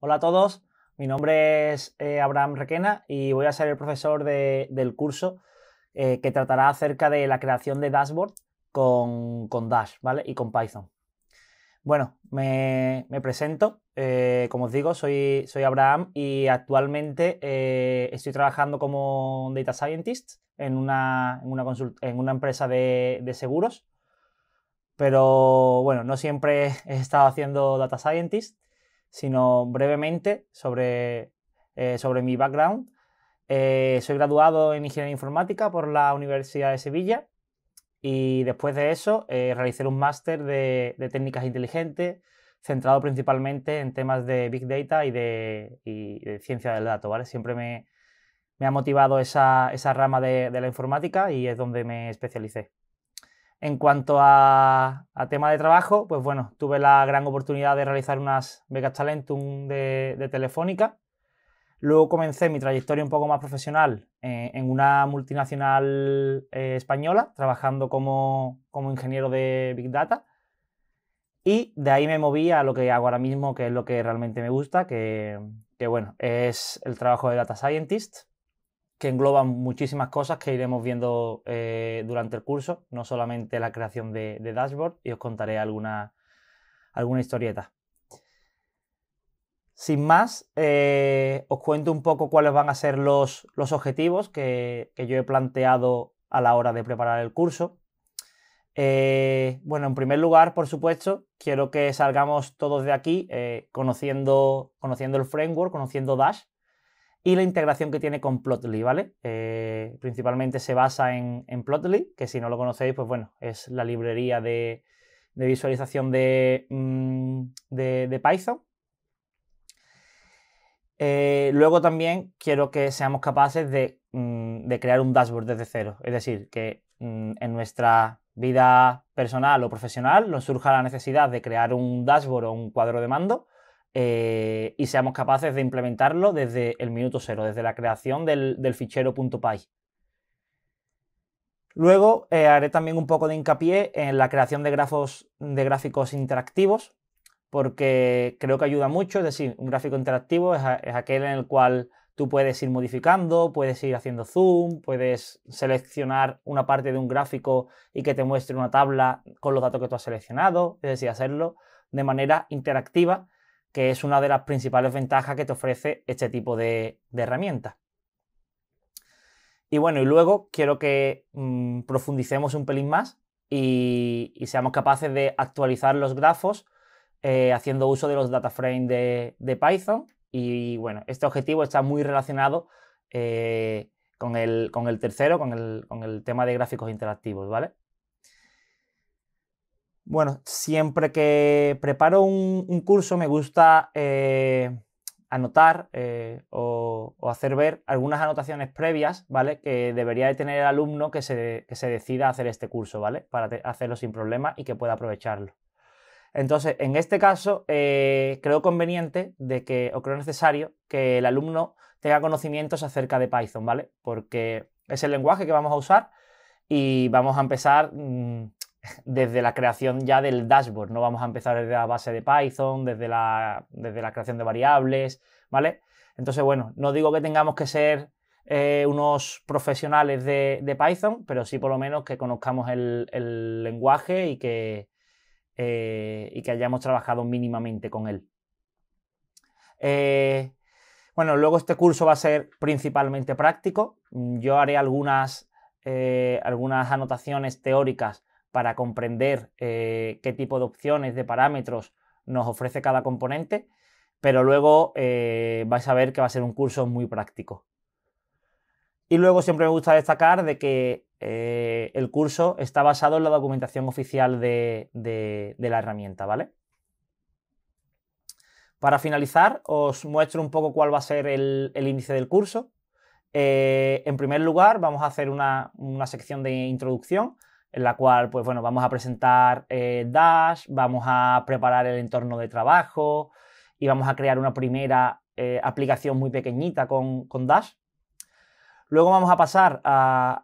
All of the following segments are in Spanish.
Hola a todos, mi nombre es eh, Abraham Requena y voy a ser el profesor del curso eh, que tratará acerca de la creación de dashboard con, Dash ¿vale? y con Python. Bueno, me, presento, eh, como os digo, soy, Abraham y actualmente estoy trabajando como Data Scientist en una, empresa de, de seguros, pero bueno, no siempre he estado haciendo Data Scientist sino brevemente sobre, eh, mi background. Eh, soy graduado en Ingeniería Informática por la Universidad de Sevilla y después de eso eh, realicé un máster de, técnicas inteligentes centrado principalmente en temas de Big Data y de, ciencia del dato. ¿vale? Siempre me, ha motivado esa, rama de la informática y es donde me especialicé. En cuanto a, tema de trabajo, pues bueno, tuve la gran oportunidad de realizar unas becas Talentum de, Telefónica. Luego comencé mi trayectoria un poco más profesional eh, en una multinacional eh, española, trabajando como, ingeniero de Big Data. Y de ahí me moví a lo que hago ahora mismo, que es lo que realmente me gusta, que, que bueno, es el trabajo de Data Scientist que engloban muchísimas cosas que iremos viendo eh, durante el curso, no solamente la creación de, dashboard, y os contaré alguna, alguna historieta. Sin más, eh, os cuento un poco cuáles van a ser los, objetivos que, yo he planteado a la hora de preparar el curso. Eh, bueno, en primer lugar, por supuesto, quiero que salgamos todos de aquí conociendo, conociendo el framework, conociendo Dash, y la integración que tiene con Plotly, ¿vale? Eh, principalmente se basa en, Plotly, que si no lo conocéis, pues bueno, es la librería de, visualización de, mm, Python. Eh, luego también quiero que seamos capaces mm, de, crear un dashboard desde cero, es decir, que mm, en nuestra vida personal o profesional nos surja la necesidad de crear un dashboard o un cuadro de mando eh, y seamos capaces de implementarlo desde el minuto cero, desde la creación del, fichero .py. Luego eh, haré también un poco de hincapié en la creación de, gráficos interactivos, porque creo que ayuda mucho, es decir, un gráfico interactivo es aquel en el cual tú puedes ir modificando, puedes ir haciendo zoom, puedes seleccionar una parte de un gráfico y que te muestre una tabla con los datos que tú has seleccionado, es decir, hacerlo de manera interactiva que es una de las principales ventajas que te ofrece este tipo de, herramienta. herramientas. Y bueno, y luego quiero que mm, profundicemos un pelín más y, seamos capaces de actualizar los grafos eh, haciendo uso de los data frames de, Python. Y bueno, este objetivo está muy relacionado eh, con, el, con, el, tercero, con el, con el tema de gráficos interactivos, ¿vale? Bueno, siempre que preparo un, curso me gusta eh, anotar eh, o, hacer ver algunas anotaciones previas, ¿vale? Que debería de tener el alumno que se, decida hacer este curso, ¿vale? Para hacerlo sin problema y que pueda aprovecharlo. Entonces, en este caso, eh, creo conveniente de que, o creo necesario, que el alumno tenga conocimientos acerca de Python, ¿vale? Porque es el lenguaje que vamos a usar y vamos a empezar mm, desde la creación ya del dashboard. No vamos a empezar desde la base de Python, desde la, desde la creación de variables, ¿vale? Entonces, bueno, no digo que tengamos que ser eh, unos profesionales de, Python, pero sí por lo menos que conozcamos el, lenguaje y que, eh, y que hayamos trabajado mínimamente con él. Eh, bueno, luego este curso va a ser principalmente práctico. Yo haré algunas, algunas anotaciones teóricas para comprender eh, qué tipo de opciones, de parámetros nos ofrece cada componente, pero luego eh, vais a ver que va a ser un curso muy práctico. Y luego siempre me gusta destacar de que eh, el curso está basado en la documentación oficial de, la herramienta, ¿vale? Para finalizar, os muestro un poco cuál va a ser el, índice del curso. en primer lugar, vamos a hacer una sección de introducción en la cual, pues bueno, vamos a presentar eh, Dash, vamos a preparar el entorno de trabajo y vamos a crear una primera eh, aplicación muy pequeñita con, Dash. Luego vamos a pasar a,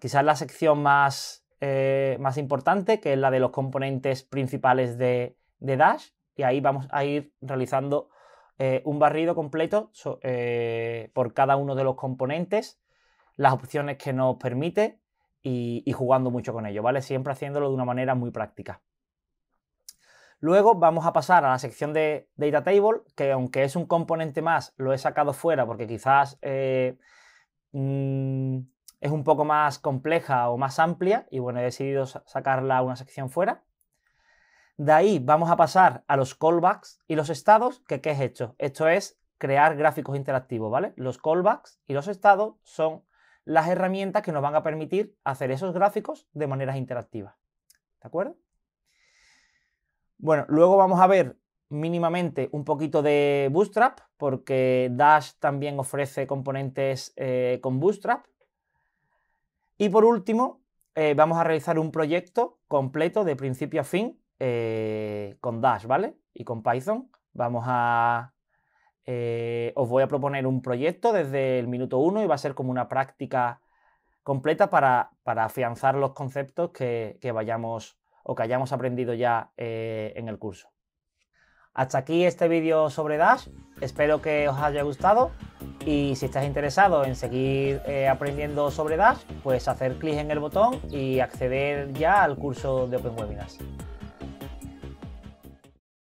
quizás la sección más, eh, más importante, que es la de los componentes principales de, Dash, y ahí vamos a ir realizando un barrido completo por cada uno de los componentes, las opciones que nos permite y, jugando mucho con ello, ¿vale? Siempre haciéndolo de una manera muy práctica. Luego vamos a pasar a la sección de Data Table, que aunque es un componente más, lo he sacado fuera porque quizás eh, mm, es un poco más compleja o más amplia y bueno, he decidido sacarla una sección fuera. De ahí vamos a pasar a los callbacks y los estados, que ¿qué es esto? Esto es crear gráficos interactivos, ¿vale? Los callbacks y los estados son las herramientas que nos van a permitir hacer esos gráficos de maneras interactivas. ¿De acuerdo? Bueno, luego vamos a ver mínimamente un poquito de Bootstrap, porque Dash también ofrece componentes eh, con Bootstrap. Y por último, eh, vamos a realizar un proyecto completo de principio a fin eh, con Dash, ¿vale? Y con Python. Vamos a eh, os voy a proponer un proyecto desde el minuto uno y va a ser como una práctica completa para, para afianzar los conceptos que, vayamos o que hayamos aprendido ya eh, en el curso. Hasta aquí este vídeo sobre Dash, espero que os haya gustado y si estás interesado en seguir eh, aprendiendo sobre Dash, pues hacer clic en el botón y acceder ya al curso de Open Webinars.